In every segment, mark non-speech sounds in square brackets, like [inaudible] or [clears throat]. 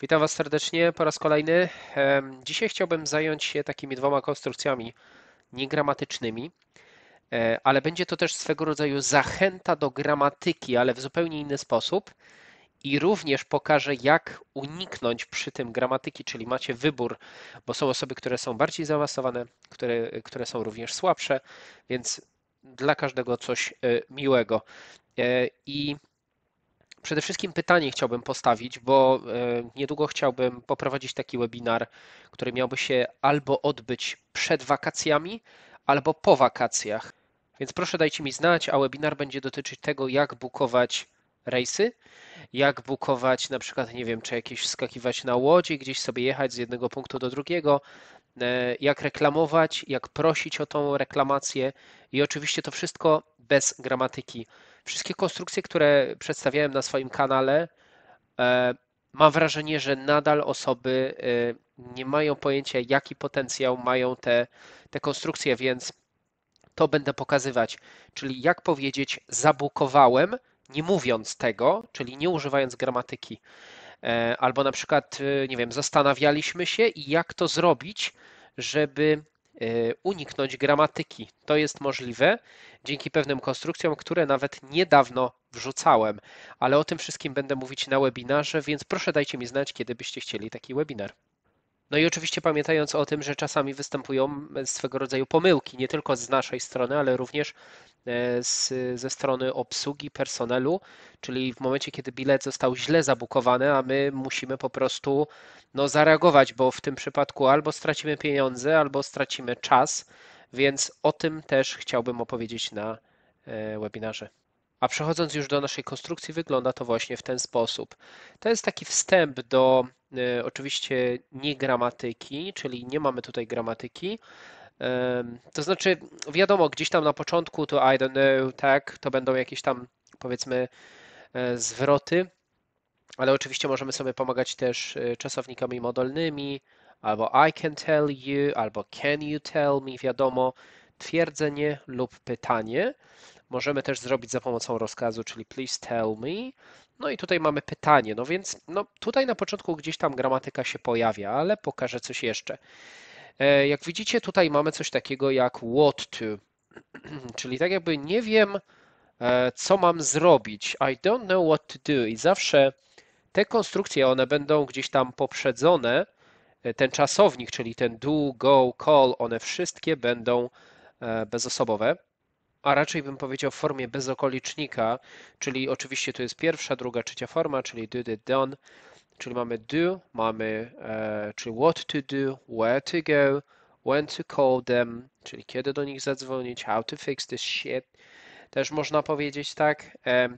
Witam Was serdecznie po raz kolejny. Dzisiaj chciałbym zająć się takimi dwoma konstrukcjami niegramatycznymi, e, ale będzie to też swego rodzaju zachęta do gramatyki, ale w zupełnie inny sposób. I również pokażę, jak uniknąć przy tym gramatyki, czyli macie wybór, bo są osoby, które są bardziej zaawansowane, które, które są również słabsze, więc dla każdego coś e, miłego. E, I Przede wszystkim pytanie chciałbym postawić, bo e, niedługo chciałbym poprowadzić taki webinar, który miałby się albo odbyć przed wakacjami, albo po wakacjach. Więc proszę dajcie mi znać, a webinar będzie dotyczyć tego, jak bukować rejsy, jak bukować na przykład, nie wiem, czy jakieś wskakiwać na łodzi, gdzieś sobie jechać z jednego punktu do drugiego, e, jak reklamować, jak prosić o tą reklamację i oczywiście to wszystko bez gramatyki Wszystkie konstrukcje, które przedstawiałem na swoim kanale, e, mam wrażenie, że nadal osoby e, nie mają pojęcia, jaki potencjał mają te, te konstrukcje, więc to będę pokazywać. Czyli jak powiedzieć, zabukowałem, nie mówiąc tego, czyli nie używając gramatyki. E, albo na przykład, nie wiem, zastanawialiśmy się i jak to zrobić, żeby Y, uniknąć gramatyki. To jest możliwe dzięki pewnym konstrukcjom, które nawet niedawno wrzucałem, ale o tym wszystkim będę mówić na webinarze, więc proszę dajcie mi znać, kiedy byście chcieli taki webinar. No i oczywiście pamiętając o tym, że czasami występują swego rodzaju pomyłki, nie tylko z naszej strony, ale również e, z, ze strony obsługi personelu, czyli w momencie, kiedy bilet został źle zabukowany, a my musimy po prostu no, zareagować, bo w tym przypadku albo stracimy pieniądze, albo stracimy czas, więc o tym też chciałbym opowiedzieć na e, webinarze. A przechodząc już do naszej konstrukcji, wygląda to właśnie w ten sposób. To jest taki wstęp do y, oczywiście nie gramatyki, czyli nie mamy tutaj gramatyki. Y, to znaczy, wiadomo, gdzieś tam na początku to I don't know, tak, to będą jakieś tam powiedzmy y, zwroty, ale oczywiście możemy sobie pomagać też e, czasownikami modalnymi, albo I can tell you, albo can you tell me, wiadomo, twierdzenie lub pytanie możemy też zrobić za pomocą rozkazu, czyli please tell me. No i tutaj mamy pytanie, no więc no, tutaj na początku gdzieś tam gramatyka się pojawia, ale pokażę coś jeszcze. E, jak widzicie, tutaj mamy coś takiego jak what to, [clears throat] czyli tak jakby nie wiem, e, co mam zrobić. I don't know what to do. I zawsze te konstrukcje, one będą gdzieś tam poprzedzone. E, ten czasownik, czyli ten do, go, call, one wszystkie będą bezosobowe a raczej bym powiedział w formie bez okolicznika, czyli oczywiście to jest pierwsza, druga, trzecia forma, czyli do, did, done, czyli mamy do, mamy e, czyli what to do, where to go, when to call them, czyli kiedy do nich zadzwonić, how to fix this shit, też można powiedzieć tak. E,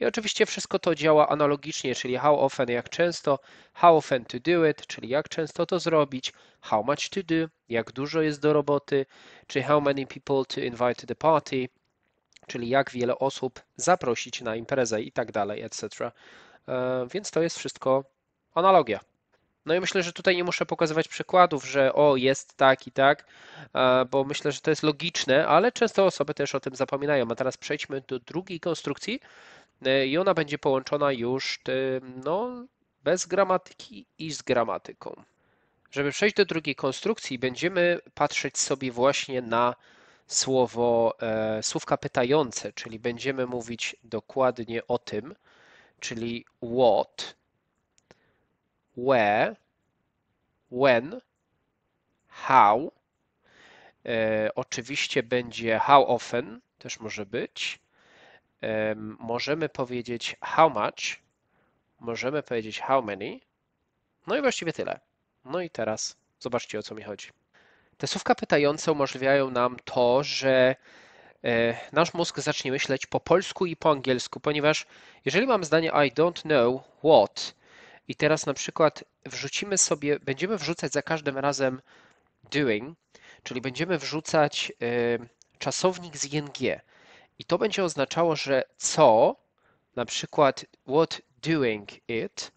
i oczywiście wszystko to działa analogicznie, czyli how often, jak często, how often to do it, czyli jak często to zrobić, how much to do, jak dużo jest do roboty, czy how many people to invite to the party, czyli jak wiele osób zaprosić na imprezę i tak dalej, etc. E, więc to jest wszystko analogia. No i myślę, że tutaj nie muszę pokazywać przykładów, że o jest tak i tak, e, bo myślę, że to jest logiczne, ale często osoby też o tym zapominają. A teraz przejdźmy do drugiej konstrukcji, E, i ona będzie połączona już e, no, bez gramatyki i z gramatyką. Żeby przejść do drugiej konstrukcji, będziemy patrzeć sobie właśnie na słowo, e, słówka pytające, czyli będziemy mówić dokładnie o tym, czyli what, where, when, how. E, oczywiście będzie how often, też może być możemy powiedzieć how much, możemy powiedzieć how many, no i właściwie tyle. No i teraz zobaczcie o co mi chodzi. Te słówka pytające umożliwiają nam to, że e, nasz mózg zacznie myśleć po polsku i po angielsku, ponieważ jeżeli mam zdanie I don't know what i teraz na przykład wrzucimy sobie, będziemy wrzucać za każdym razem doing, czyli będziemy wrzucać e, czasownik z ing. I to będzie oznaczało, że co, na przykład what doing it,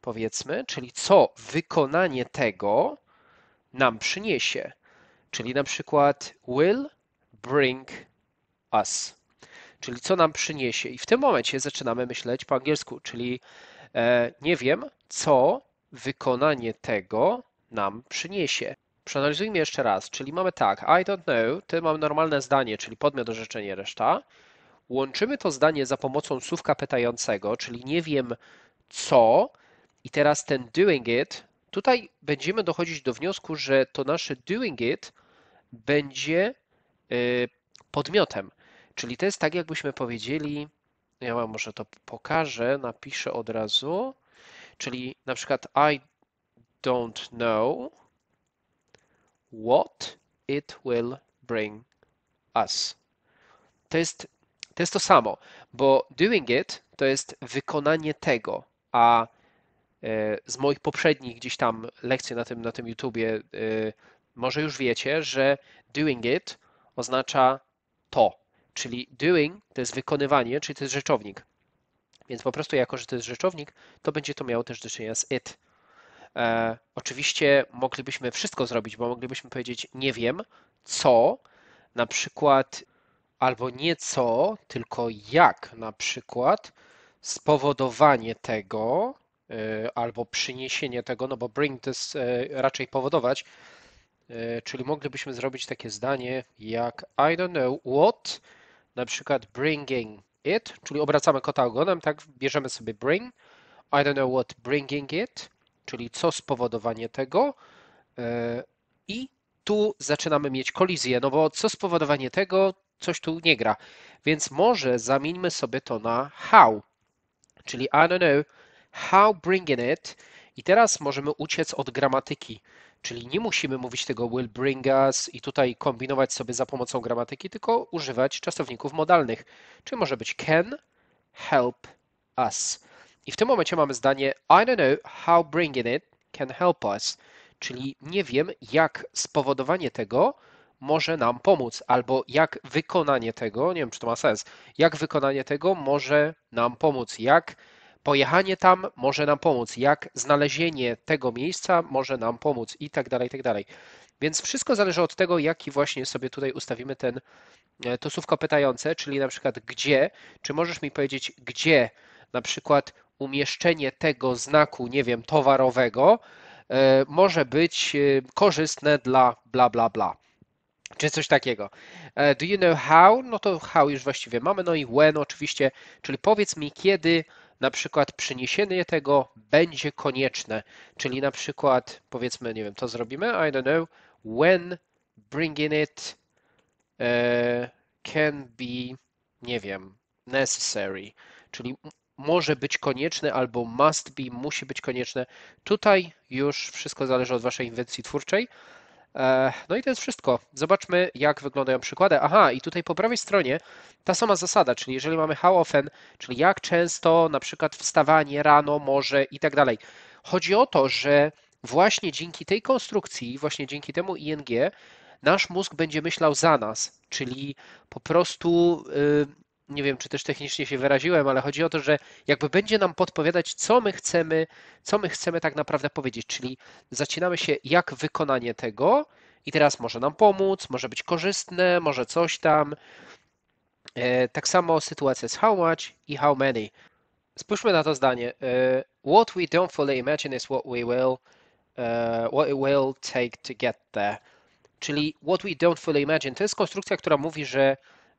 powiedzmy, czyli co wykonanie tego nam przyniesie. Czyli na przykład will bring us. Czyli co nam przyniesie. I w tym momencie zaczynamy myśleć po angielsku, czyli e, nie wiem, co wykonanie tego nam przyniesie. Przeanalizujmy jeszcze raz, czyli mamy tak, I don't know, ty mam normalne zdanie, czyli podmiot orzeczenie reszta. Łączymy to zdanie za pomocą słówka pytającego, czyli nie wiem co. I teraz ten doing it, tutaj będziemy dochodzić do wniosku, że to nasze doing it będzie y, podmiotem. Czyli to jest tak, jakbyśmy powiedzieli, ja wam może to pokażę, napiszę od razu, czyli na przykład I don't know, what it will bring us. To jest, to jest to samo, bo doing it to jest wykonanie tego, a e, z moich poprzednich gdzieś tam lekcji na tym, na tym YouTubie e, może już wiecie, że doing it oznacza to, czyli doing to jest wykonywanie, czyli to jest rzeczownik. Więc po prostu jako, że to jest rzeczownik, to będzie to miało też do czynienia z it. E, oczywiście moglibyśmy wszystko zrobić, bo moglibyśmy powiedzieć nie wiem co, na przykład, albo nie co, tylko jak, na przykład spowodowanie tego, e, albo przyniesienie tego, no bo bring this e, raczej powodować, czyli moglibyśmy zrobić takie zdanie jak I don't know what, na przykład bringing it, czyli obracamy kota ogonem, tak, bierzemy sobie bring, I don't know what bringing it, czyli co spowodowanie tego e, i tu zaczynamy mieć kolizję, no bo co spowodowanie tego, coś tu nie gra. Więc może zamieńmy sobie to na how, czyli I don't know, how bringing it. I teraz możemy uciec od gramatyki, czyli nie musimy mówić tego will bring us i tutaj kombinować sobie za pomocą gramatyki, tylko używać czasowników modalnych, czyli może być can, help us. I w tym momencie mamy zdanie I don't know how bringing it can help us, czyli nie wiem, jak spowodowanie tego może nam pomóc, albo jak wykonanie tego, nie wiem, czy to ma sens, jak wykonanie tego może nam pomóc, jak pojechanie tam może nam pomóc, jak znalezienie tego miejsca może nam pomóc i tak dalej, i tak dalej. Więc wszystko zależy od tego, jaki właśnie sobie tutaj ustawimy ten e, to słówko pytające, czyli na przykład gdzie, czy możesz mi powiedzieć gdzie na przykład umieszczenie tego znaku, nie wiem, towarowego e, może być e, korzystne dla bla bla bla. Czy coś takiego. E, do you know how? No to how już właściwie mamy. No i when oczywiście, czyli powiedz mi kiedy na przykład przyniesienie tego będzie konieczne. Czyli na przykład powiedzmy, nie wiem, to zrobimy. I don't know. When bringing it uh, can be, nie wiem, necessary. Czyli może być konieczne albo must be, musi być konieczne. Tutaj już wszystko zależy od Waszej inwencji twórczej. Eee, no i to jest wszystko. Zobaczmy, jak wyglądają przykłady. Aha, i tutaj po prawej stronie ta sama zasada, czyli jeżeli mamy how often, czyli jak często, na przykład wstawanie rano, może i tak dalej. Chodzi o to, że właśnie dzięki tej konstrukcji, właśnie dzięki temu ING, nasz mózg będzie myślał za nas, czyli po prostu y, nie wiem, czy też technicznie się wyraziłem, ale chodzi o to, że jakby będzie nam podpowiadać, co my chcemy, co my chcemy tak naprawdę powiedzieć, czyli zaczynamy się jak wykonanie tego i teraz może nam pomóc, może być korzystne, może coś tam. E, tak samo sytuacja z how much i how many. Spójrzmy na to zdanie. E, what we don't fully imagine is what we will, e, what it will take to get there. Czyli what we don't fully imagine to jest konstrukcja, która mówi, że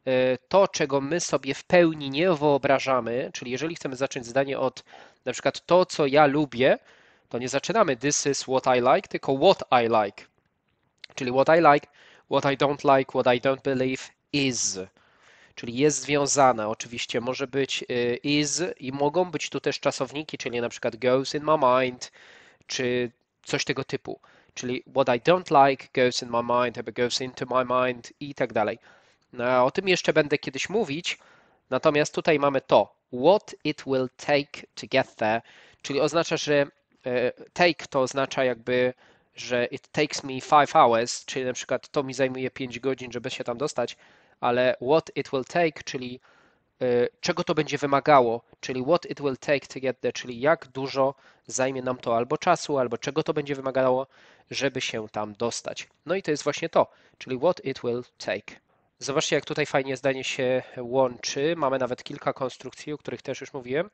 E, to, czego my sobie w pełni nie wyobrażamy, czyli jeżeli chcemy zacząć zdanie od na przykład to, co ja lubię, to nie zaczynamy this is what I like, tylko what I like. Czyli what I like, what I don't like, what I don't believe is. Czyli jest związane. Oczywiście może być e, is i mogą być tu też czasowniki, czyli na przykład goes in my mind, czy coś tego typu. Czyli what I don't like goes in my mind, albo goes into my mind i tak dalej. No, o tym jeszcze będę kiedyś mówić, natomiast tutaj mamy to what it will take to get there, czyli oznacza, że e, take to oznacza jakby, że it takes me 5 hours, czyli na przykład to mi zajmuje 5 godzin, żeby się tam dostać, ale what it will take, czyli e, czego to będzie wymagało, czyli what it will take to get there, czyli jak dużo zajmie nam to albo czasu, albo czego to będzie wymagało, żeby się tam dostać. No i to jest właśnie to, czyli what it will take. Zobaczcie, jak tutaj fajnie zdanie się łączy. Mamy nawet kilka konstrukcji, o których też już mówiłem.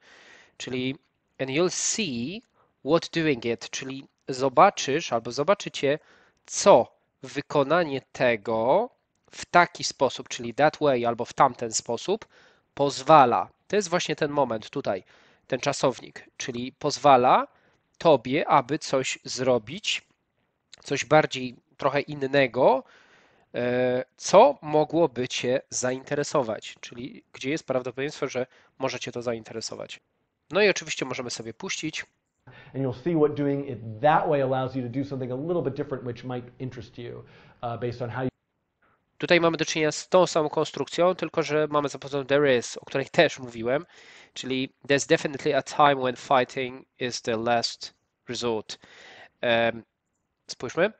Czyli and you'll see what doing it, czyli zobaczysz albo zobaczycie, co wykonanie tego w taki sposób, czyli that way albo w tamten sposób pozwala. To jest właśnie ten moment tutaj, ten czasownik, czyli pozwala tobie, aby coś zrobić, coś bardziej trochę innego E, co mogłoby Cię zainteresować, czyli gdzie jest prawdopodobieństwo, że może Cię to zainteresować. No i oczywiście możemy sobie puścić. And you'll see what doing it that way allows you to do something a little bit different, which might interest you uh, based on how you. Tutaj mamy do czynienia z tą samą konstrukcją, tylko że mamy za pomocą there is, o której też mówiłem, czyli there's definitely a time when fighting is the last resort. Um, spójrzmy.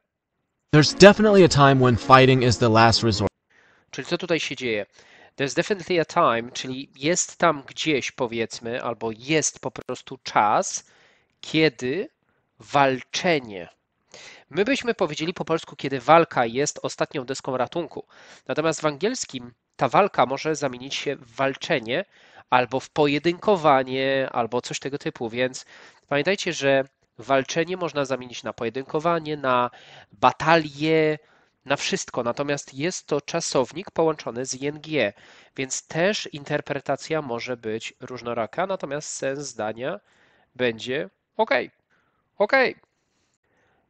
There's definitely a time when fighting is the last resort. Czyli co tutaj się dzieje? There's definitely a time, czyli jest tam gdzieś powiedzmy, albo jest po prostu czas, kiedy walczenie. My byśmy powiedzieli po polsku, kiedy walka jest ostatnią deską ratunku. Natomiast w angielskim ta walka może zamienić się w walczenie, albo w pojedynkowanie, albo coś tego typu. Więc pamiętajcie, że Walczenie można zamienić na pojedynkowanie, na batalie, na wszystko. Natomiast jest to czasownik połączony z ing, więc też interpretacja może być różnoraka, natomiast sens zdania będzie ok. Ok.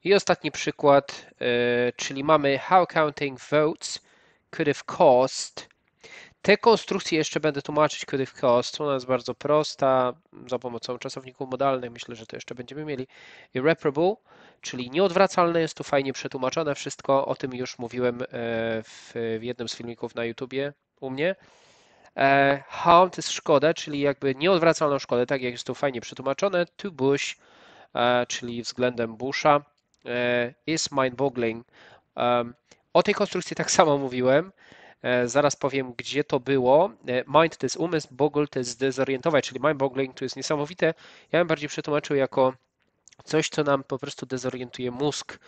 I ostatni przykład, y, czyli mamy how counting votes could have cost te konstrukcje jeszcze będę tłumaczyć kiedy w chaos. Strona jest bardzo prosta, za pomocą czasowników modalnych, myślę, że to jeszcze będziemy mieli. Irreparable, czyli nieodwracalne, jest tu fajnie przetłumaczone wszystko, o tym już mówiłem e, w, jednym z filmików na YouTubie u mnie. E, Harm jest szkoda, czyli jakby nieodwracalną szkodę, tak jak jest tu fajnie przetłumaczone. To Bush, e, czyli względem Busha, is mind-boggling. O tej konstrukcji tak [laughs] samo mówiłem. E, zaraz powiem, gdzie to było. E, mind to jest umysł, boggle to jest zdezorientować, czyli mind boggling to jest niesamowite. Ja bym bardziej przetłumaczył jako coś, co nam po prostu dezorientuje mózg.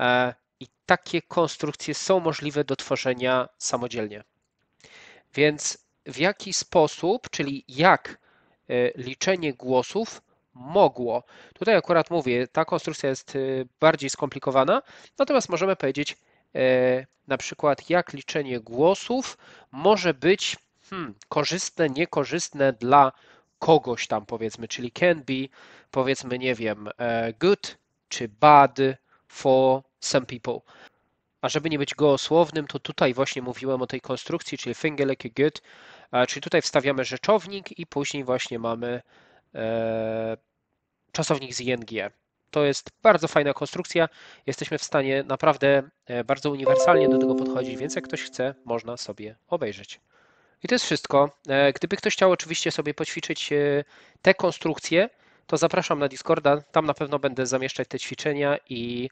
E, I takie konstrukcje są możliwe do tworzenia samodzielnie. Więc w jaki sposób, czyli jak liczenie głosów mogło. Tutaj akurat mówię, ta konstrukcja jest bardziej skomplikowana, natomiast możemy powiedzieć, E, na przykład jak liczenie głosów może być hmm, korzystne, niekorzystne dla kogoś tam powiedzmy, czyli can be powiedzmy, nie wiem, e, good czy bad for some people. A żeby nie być goosłownym, to tutaj właśnie mówiłem o tej konstrukcji, czyli finger like a good, e, czyli tutaj wstawiamy rzeczownik i później właśnie mamy e, czasownik z ing. To jest bardzo fajna konstrukcja. Jesteśmy w stanie naprawdę e, bardzo uniwersalnie do tego podchodzić, więc jak ktoś chce, można sobie obejrzeć. I to jest wszystko. E, gdyby ktoś chciał oczywiście sobie poćwiczyć e, te konstrukcje, to zapraszam na Discorda. Tam na pewno będę zamieszczać te ćwiczenia i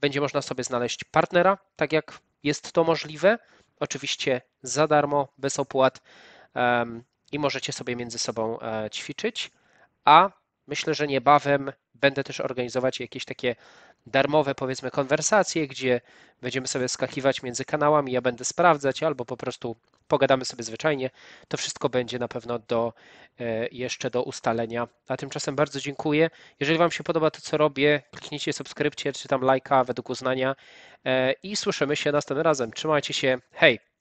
będzie można sobie znaleźć partnera, tak jak jest to możliwe. Oczywiście za darmo, bez opłat i możecie sobie między sobą ćwiczyć. A myślę, że niebawem Będę też organizować jakieś takie darmowe, powiedzmy, konwersacje, gdzie będziemy sobie skakiwać między kanałami, ja będę sprawdzać albo po prostu pogadamy sobie zwyczajnie. To wszystko będzie na pewno do, e, jeszcze do ustalenia. A tymczasem bardzo dziękuję. Jeżeli Wam się podoba to, co robię, kliknijcie subskrypcję, czy tam lajka według uznania e, i słyszymy się następnym razem. Trzymajcie się. Hej!